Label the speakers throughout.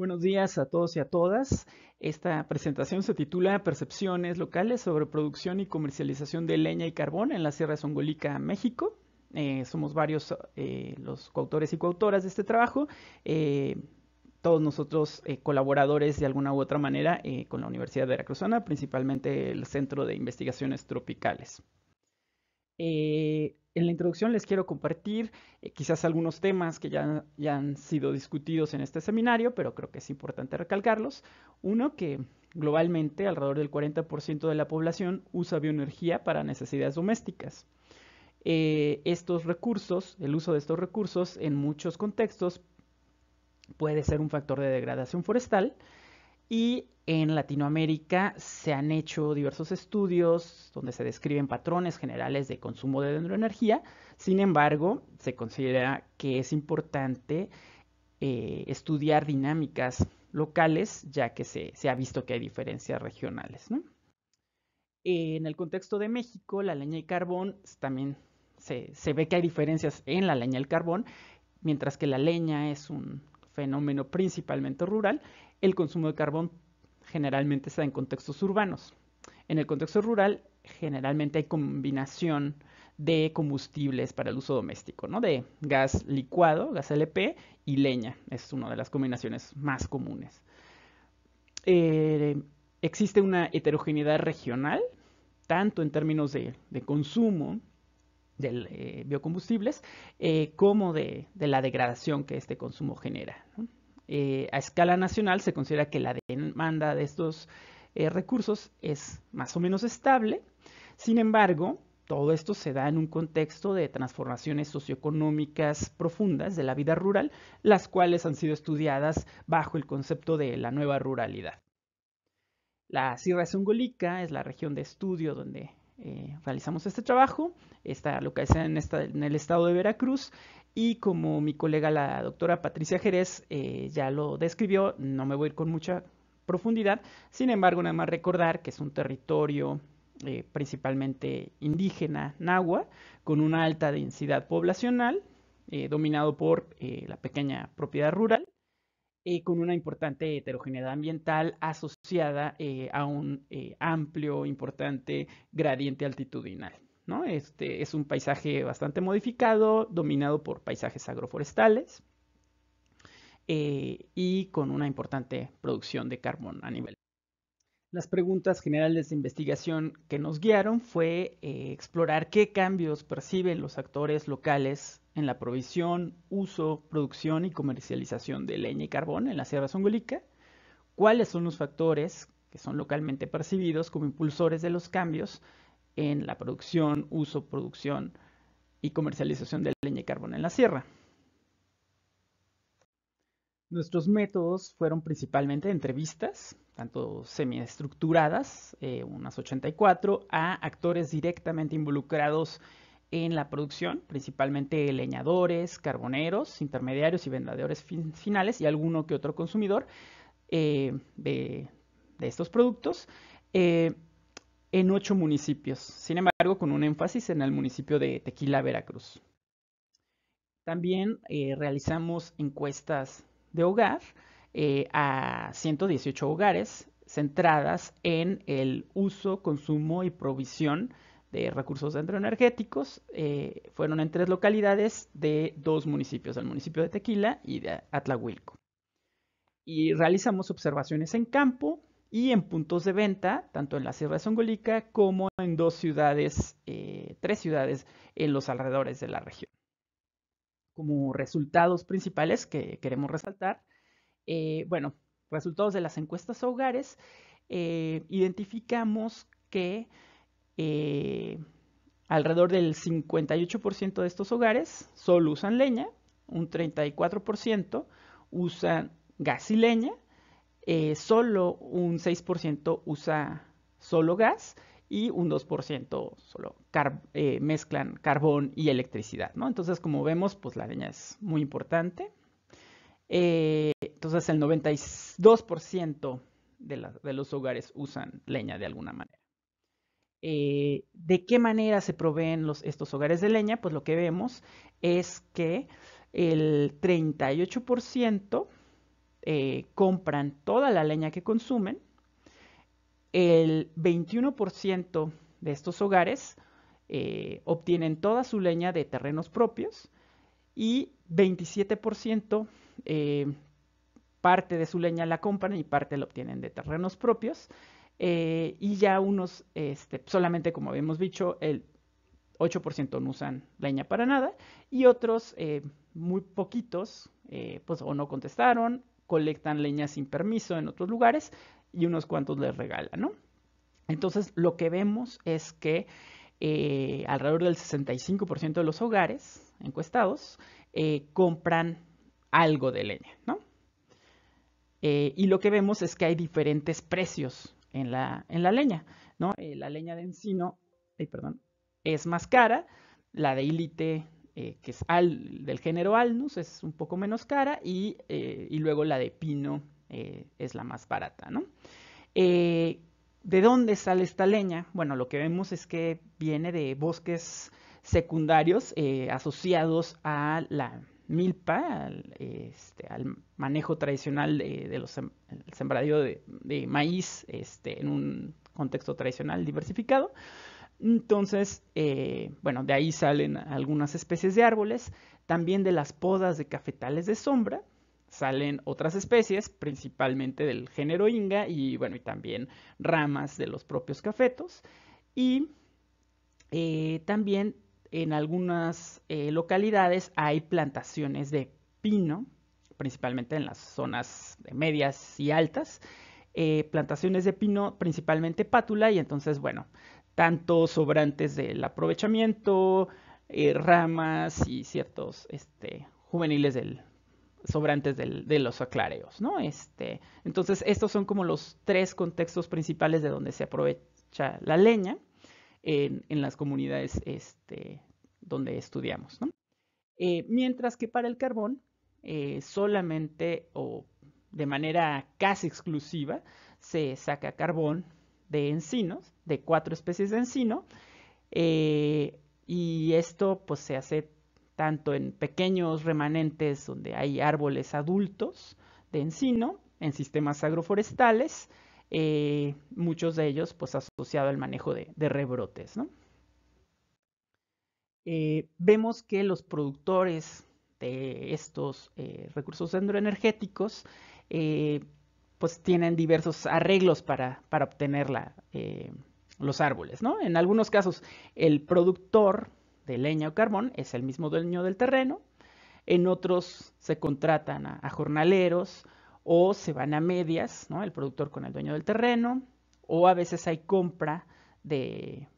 Speaker 1: Buenos días a todos y a todas. Esta presentación se titula Percepciones locales sobre producción y comercialización de leña y carbón en la Sierra de México. Eh, somos varios eh, los coautores y coautoras de este trabajo, eh, todos nosotros colaboradores de alguna u otra manera con la Universidad de Veracruzana, principalmente el Centro de Investigaciones Tropicales en la introducción les quiero compartir eh, quizás algunos temas que ya, ya, han sido discutidos en este seminario, pero creo que es importante recalcarlos. Uno, que globalmente alrededor del 40% de la población usa bioenergía para necesidades domésticas. Eh, estos recursos, el uso de estos recursos en muchos contextos puede ser un factor de degradación forestal y en Latinoamérica se han hecho diversos estudios donde se describen patrones generales de consumo de dendroenergía. Sin embargo, se considera que es importante eh, estudiar dinámicas locales, ya que se, ha visto que hay diferencias regionales. En el contexto de México, la leña y carbón también se, ve que hay diferencias en la leña y el carbón, mientras que la leña es un fenómeno principalmente rural, el consumo de carbón generalmente está en contextos urbanos. En el contexto rural, generalmente hay combinación de combustibles para el uso doméstico, ¿no? De gas licuado, gas LP y leña. Es una de las combinaciones más comunes. Eh, existe una heterogeneidad regional, tanto en términos de, de consumo del eh, biocombustibles eh, como de, la degradación que este consumo genera. Eh, a escala nacional se considera que la demanda de estos recursos es más o menos estable, sin embargo, todo esto se da en un contexto de transformaciones socioeconómicas profundas de la vida rural, las cuales han sido estudiadas bajo el concepto de la nueva ruralidad. La Sierra Zongolica es la región de estudio donde eh, realizamos este trabajo, está localizada en, el estado de Veracruz y como mi colega la doctora Patricia Jerez eh, ya lo describió, no me voy a ir con mucha profundidad, sin embargo nada más recordar que es un territorio eh, principalmente indígena, nahua, con una alta densidad poblacional, dominado por la pequeña propiedad rural eh, con una importante heterogeneidad ambiental asociada eh, a un eh, amplio, importante gradiente altitudinal. Este es un paisaje bastante modificado, dominado por paisajes agroforestales y con una importante producción de carbón a nivel. Las preguntas generales de investigación que nos guiaron fue explorar qué cambios perciben los actores locales en la provisión, uso, producción y comercialización de leña y carbón en la Sierra Zongolica, cuáles son los factores que son localmente percibidos como impulsores de los cambios en la producción, uso, producción y comercialización de leña y carbón en la sierra. Nuestros métodos fueron principalmente entrevistas, tanto semiestructuradas, eh, unas 84, a actores directamente involucrados en la producción, principalmente leñadores, carboneros, intermediarios y vendedores finales y alguno que otro consumidor eh, de, estos productos eh, en ocho municipios, sin embargo con un énfasis en el municipio de Tequila, Veracruz. También eh, realizamos encuestas de hogar a 118 hogares centradas en el uso, consumo y provisión de recursos hidroenergéticos eh, fueron en tres localidades de dos municipios, el municipio de Tequila y de Atlahuilco. Y realizamos observaciones en campo y en puntos de venta, tanto en la Sierra de Songolica como en dos ciudades, eh, tres ciudades en los alrededores de la región. Como resultados principales que queremos resaltar, eh, bueno, resultados de las encuestas a hogares, identificamos que eh, alrededor del 58% de estos hogares solo usan leña, un 34% usan gas y leña, eh, solo un 6% usa solo gas y un 2% solo eh, mezclan carbón y electricidad, ¿no? Entonces, como vemos, pues la leña es muy importante. entonces, el 92% de los hogares usan leña de alguna manera. Eh, ¿De qué manera se proveen estos hogares de leña? Pues lo que vemos es que el 38% eh, compran toda la leña que consumen, el 21% de estos hogares eh, obtienen toda su leña de terrenos propios y 27% parte de su leña la compran y parte la obtienen de terrenos propios eh, y ya unos, este, solamente como habíamos dicho, el 8% no usan leña para nada y otros eh, muy poquitos eh, pues o no contestaron, colectan leña sin permiso en otros lugares y unos cuantos les regalan, ¿no? Entonces lo que vemos es que alrededor del 65% de los hogares encuestados compran algo de leña, ¿no? y lo que vemos es que hay diferentes precios en la, en la leña, ¿no? Eh, la leña de encino, perdón, es más cara, la de ilite, eh, que es al, del género alnus, es un poco menos cara, y, eh, y luego la de pino es la más barata, ¿no? ¿De dónde sale esta leña? Bueno, lo que vemos es que viene de bosques secundarios asociados a la milpa, este, al, manejo tradicional de, los sembradío de, maíz este, en un contexto tradicional diversificado. Entonces, eh, bueno, de ahí salen algunas especies de árboles, también de las podas de cafetales de sombra, salen otras especies, principalmente del género Inga y bueno, y también ramas de los propios cafetos. Y eh, también en algunas eh, localidades hay plantaciones de pino, principalmente en las zonas medias y altas, eh, plantaciones de pino, principalmente pátula, y entonces, bueno, tanto sobrantes del aprovechamiento, eh, ramas y ciertos este, juveniles del sobrantes de los aclareos, ¿no? Este, entonces, estos son como los tres contextos principales de donde se aprovecha la leña en, las comunidades este, donde estudiamos. Eh, mientras que para el carbón, eh, solamente o de manera casi exclusiva, se saca carbón de encinos, de cuatro especies de encino, eh, y esto pues, se hace tanto en pequeños remanentes donde hay árboles adultos de encino, en sistemas agroforestales, eh, muchos de ellos pues asociado al manejo de, rebrotes. Eh, vemos que los productores de estos eh, recursos endroenergéticos pues tienen diversos arreglos para, obtener los árboles. En algunos casos el productor de leña o carbón es el mismo dueño del terreno, en otros se contratan a jornaleros, o se van a medias, ¿no? El productor con el dueño del terreno, o a veces hay compra de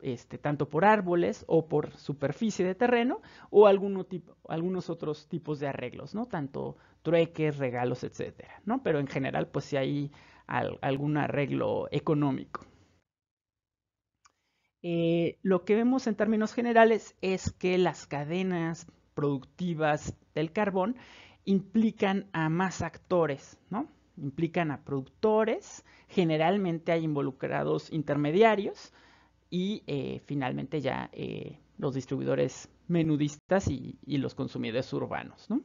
Speaker 1: este, tanto por árboles o por superficie de terreno, o algunos otros tipos de arreglos, ¿no? Tanto trueques, regalos, etcétera, ¿no? Pero en general, pues si hay algún arreglo económico. Eh, lo que vemos en términos generales es que las cadenas productivas del carbón implican a más actores, ¿no? Implican a productores, generalmente hay involucrados intermediarios y eh, finalmente ya eh, los distribuidores menudistas y, los consumidores urbanos, ¿no?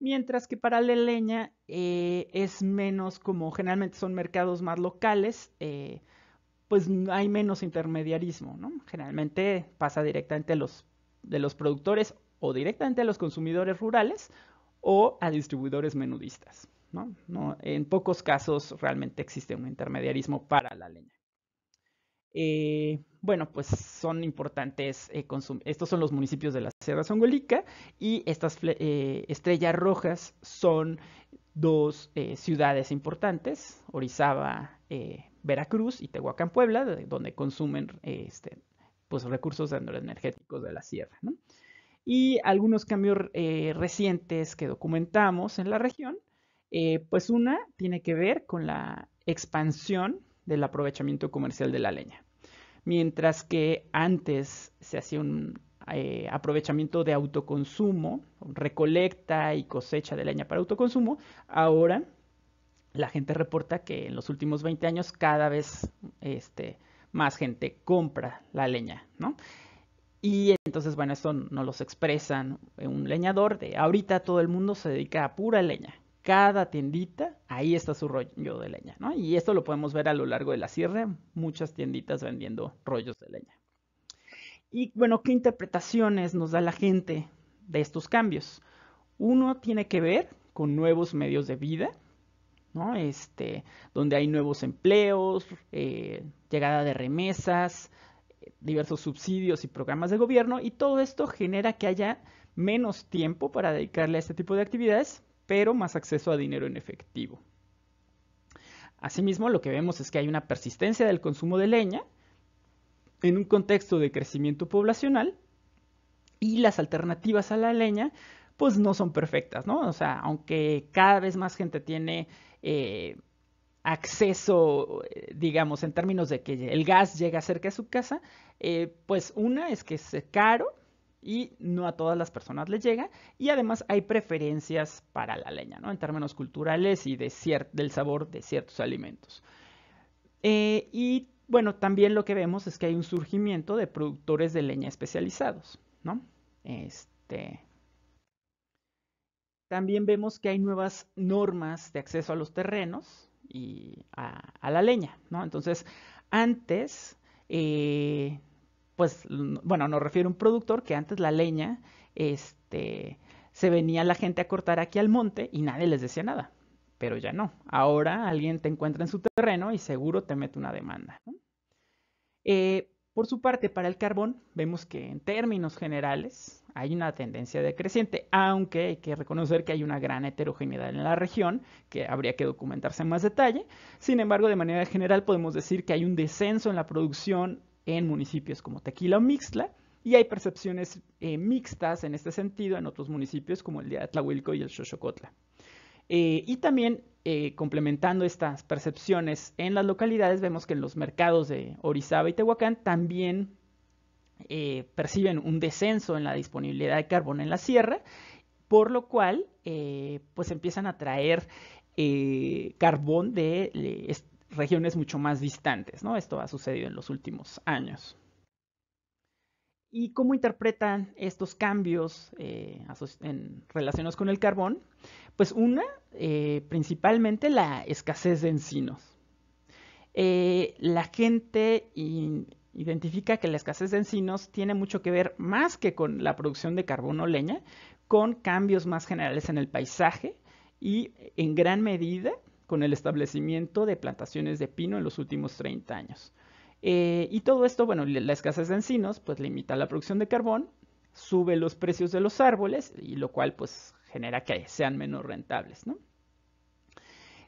Speaker 1: Mientras que para la leña eh, es menos como generalmente son mercados más locales, pues hay menos intermediarismo, ¿no? Generalmente pasa directamente los, de los productores o directamente a los consumidores rurales o a distribuidores menudistas. ¿no? en pocos casos realmente existe un intermediarismo para la leña. Eh, bueno, pues son importantes, eh, estos son los municipios de la Sierra Zongolica y estas eh, estrellas rojas son dos ciudades importantes, Orizaba, Veracruz y Tehuacán, Puebla, donde consumen este, pues, recursos energéticos de la sierra y algunos cambios eh, recientes que documentamos en la región. Eh, pues una tiene que ver con la expansión del aprovechamiento comercial de la leña. Mientras que antes se hacía un eh, aprovechamiento de autoconsumo, recolecta y cosecha de leña para autoconsumo, ahora la gente reporta que en los últimos 20 años cada vez este, más gente compra la leña, ¿no? Y entonces, bueno, esto no los expresan eh, un leñador de ahorita todo el mundo se dedica a pura leña. Cada tiendita, ahí está su rollo de leña, ¿no? Y esto lo podemos ver a lo largo de la sierra, muchas tienditas vendiendo rollos de leña. Y bueno, ¿qué interpretaciones nos da la gente de estos cambios? Uno tiene que ver con nuevos medios de vida, ¿no? Este, donde hay nuevos empleos, eh, llegada de remesas, diversos subsidios y programas de gobierno y todo esto genera que haya menos tiempo para dedicarle a este tipo de actividades, pero más acceso a dinero en efectivo. Asimismo, lo que vemos es que hay una persistencia del consumo de leña en un contexto de crecimiento poblacional y las alternativas a la leña pues no son perfectas, ¿no? O sea, aunque cada vez más gente tiene eh, acceso, digamos, en términos de que el gas llega cerca de su casa, eh, pues una es que es caro y no a todas las personas le llega y además hay preferencias para la leña, ¿no? En términos culturales y de del sabor de ciertos alimentos. Eh, y bueno, también lo que vemos es que hay un surgimiento de productores de leña especializados, ¿no? Este, también vemos que hay nuevas normas de acceso a los terrenos, y a, la leña, ¿no? Entonces, antes, eh, pues, bueno, nos refiere un productor que antes la leña, este, se venía la gente a cortar aquí al monte y nadie les decía nada, pero ya no. Ahora alguien te encuentra en su terreno y seguro te mete una demanda. Eh, por su parte, para el carbón, vemos que en términos generales, hay una tendencia decreciente, aunque hay que reconocer que hay una gran heterogeneidad en la región, que habría que documentarse en más detalle. Sin embargo, de manera general podemos decir que hay un descenso en la producción en municipios como Tequila o Mixtla, y hay percepciones eh, mixtas en este sentido en otros municipios como el de Atlahuilco y el Xochocotla. Eh, y también eh, complementando estas percepciones en las localidades, vemos que en los mercados de Orizaba y Tehuacán también eh, perciben un descenso en la disponibilidad de carbón en la sierra, por lo cual eh, pues empiezan a traer eh, carbón de, regiones mucho más distantes. ¿no? Esto ha sucedido en los últimos años. ¿Y cómo interpretan estos cambios relacionados con el carbón? Pues una, principalmente la escasez de encinos. la gente identifica que la escasez de encinos tiene mucho que ver más que con la producción de carbón o leña, con cambios más generales en el paisaje y en gran medida con el establecimiento de plantaciones de pino en los últimos 30 años. Eh, y todo esto, bueno, la escasez de encinos, pues limita la producción de carbón, sube los precios de los árboles, y lo cual pues genera que sean menos rentables,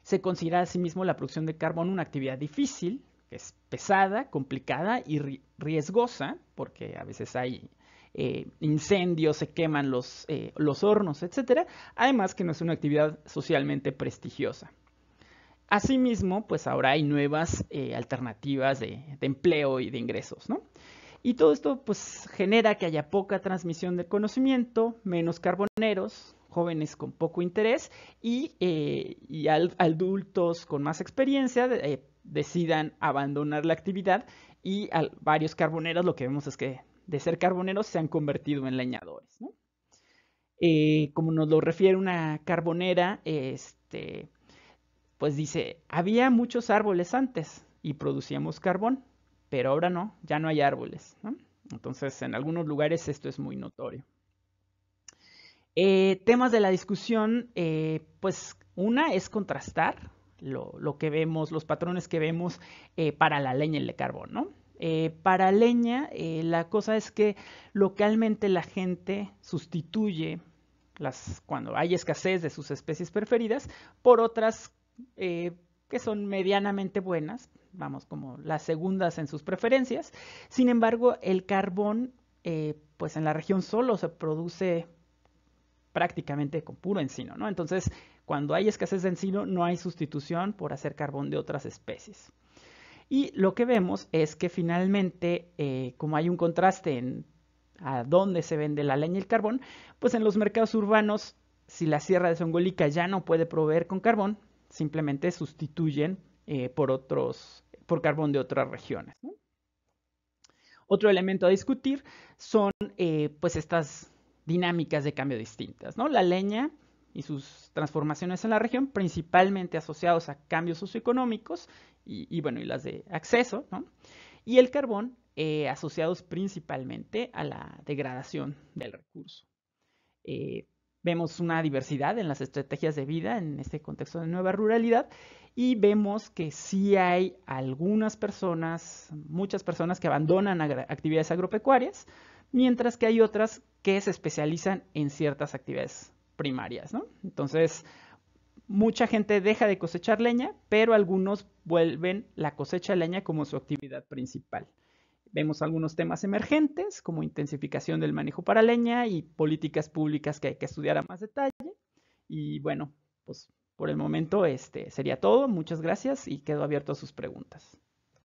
Speaker 1: Se considera asimismo la producción de carbón una actividad difícil, que es pesada, complicada y riesgosa, porque a veces hay eh, incendios, se queman los, eh, hornos, etc. Además que no es una actividad socialmente prestigiosa. Asimismo, pues ahora hay nuevas eh, alternativas de, empleo y de ingresos, ¿no? Y todo esto pues genera que haya poca transmisión de conocimiento, menos carboneros, jóvenes con poco interés y, adultos con más experiencia decidan abandonar la actividad y varios carboneros lo que vemos es que de ser carboneros se han convertido en leñadores. Eh, como nos lo refiere una carbonera, este, pues dice, había muchos árboles antes y producíamos carbón, pero ahora no, ya no hay árboles. Entonces, en algunos lugares esto es muy notorio. Eh, temas de la discusión, eh, pues una es contrastar lo, que vemos, los patrones que vemos eh, para la leña y el carbón, ¿no? Eh, para leña, eh, la cosa es que localmente la gente sustituye las, cuando hay escasez de sus especies preferidas por otras que son medianamente buenas, vamos, como las segundas en sus preferencias. Sin embargo, el carbón, pues en la región solo se produce prácticamente con puro encino, ¿no? Entonces, cuando hay escasez de encino, no hay sustitución por hacer carbón de otras especies. Y lo que vemos es que finalmente, eh, como hay un contraste en a dónde se vende la leña y el carbón, pues en los mercados urbanos, si la sierra de Songolica ya no puede proveer con carbón, simplemente sustituyen eh, por otros, por carbón de otras regiones. Otro elemento a discutir son eh, pues estas dinámicas de cambio distintas. ¿no? La leña y sus transformaciones en la región, principalmente asociados a cambios socioeconómicos y, bueno, y las de acceso, ¿no? y el carbón eh, asociados principalmente a la degradación del recurso. Eh, vemos una diversidad en las estrategias de vida en este contexto de nueva ruralidad y vemos que sí hay algunas personas, muchas personas que abandonan actividades agropecuarias, mientras que hay otras que se especializan en ciertas actividades primarias, Entonces, mucha gente deja de cosechar leña, pero algunos vuelven la cosecha de leña como su actividad principal. Vemos algunos temas emergentes, como intensificación del manejo para leña y políticas públicas que hay que estudiar a más detalle. Y bueno, pues por el momento este sería todo. Muchas gracias y quedo abierto a sus preguntas.